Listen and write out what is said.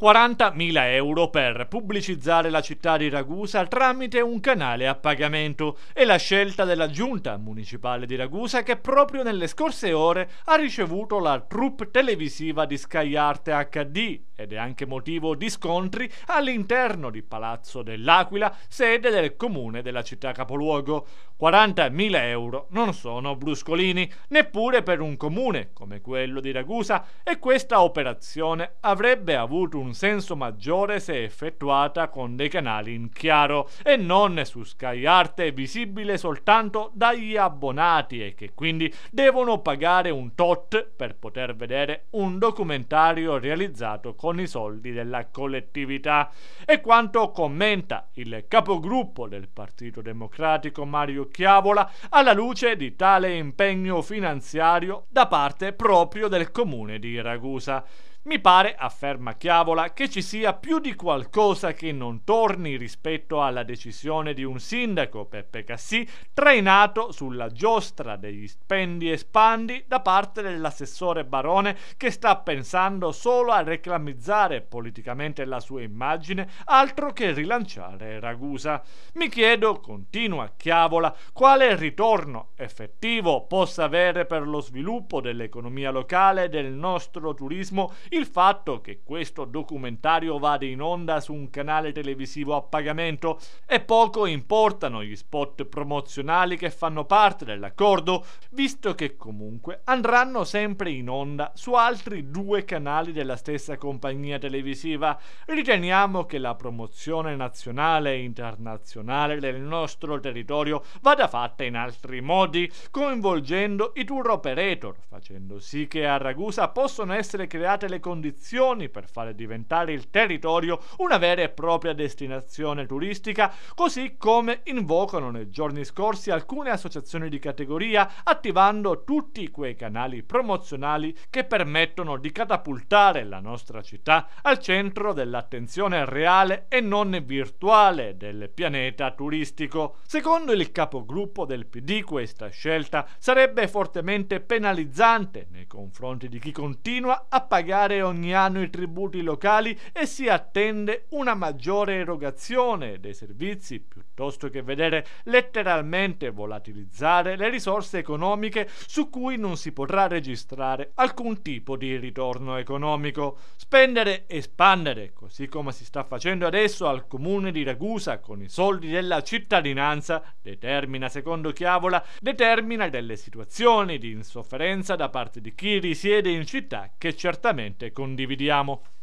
40.000 euro per pubblicizzare la città di Ragusa tramite un canale a pagamento e la scelta della giunta municipale di Ragusa che proprio nelle scorse ore ha ricevuto la troupe televisiva di Sky Arte HD ed è anche motivo di scontri all'interno di Palazzo dell'Aquila, sede del comune della città capoluogo. 40.000 euro non sono bruscolini, neppure per un comune come quello di Ragusa e questa operazione avrebbe avuto un senso maggiore se effettuata con dei canali in chiaro e non su Sky Arte visibile soltanto dagli abbonati e che quindi devono pagare un tot per poter vedere un documentario realizzato con con i soldi della collettività. E quanto commenta il capogruppo del Partito Democratico Mario Chiavola alla luce di tale impegno finanziario da parte proprio del comune di Ragusa. Mi pare, afferma Chiavola, che ci sia più di qualcosa che non torni rispetto alla decisione di un sindaco, Peppe Cassì, trainato sulla giostra degli spendi e spandi da parte dell'assessore Barone che sta pensando solo a reclamizzare valorizzare politicamente la sua immagine altro che rilanciare Ragusa. Mi chiedo, continua Chiavola, quale ritorno effettivo possa avere per lo sviluppo dell'economia locale e del nostro turismo il fatto che questo documentario vada in onda su un canale televisivo a pagamento e poco importano gli spot promozionali che fanno parte dell'accordo, visto che comunque andranno sempre in onda su altri due canali della stessa compagnia compagnia televisiva, riteniamo che la promozione nazionale e internazionale del nostro territorio vada fatta in altri modi, coinvolgendo i tour operator, facendo sì che a Ragusa possano essere create le condizioni per fare diventare il territorio una vera e propria destinazione turistica, così come invocano nei giorni scorsi alcune associazioni di categoria, attivando tutti quei canali promozionali che permettono di catapultare la nostra città città al centro dell'attenzione reale e non virtuale del pianeta turistico. Secondo il capogruppo del PD questa scelta sarebbe fortemente penalizzante nei confronti di chi continua a pagare ogni anno i tributi locali e si attende una maggiore erogazione dei servizi piuttosto che vedere letteralmente volatilizzare le risorse economiche su cui non si potrà registrare alcun tipo di ritorno economico. Spesso spendere e espandere, così come si sta facendo adesso al comune di Ragusa con i soldi della cittadinanza, determina, secondo Chiavola, determina delle situazioni di insofferenza da parte di chi risiede in città che certamente condividiamo.